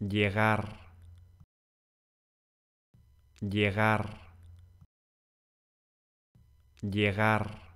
llegar, llegar, llegar.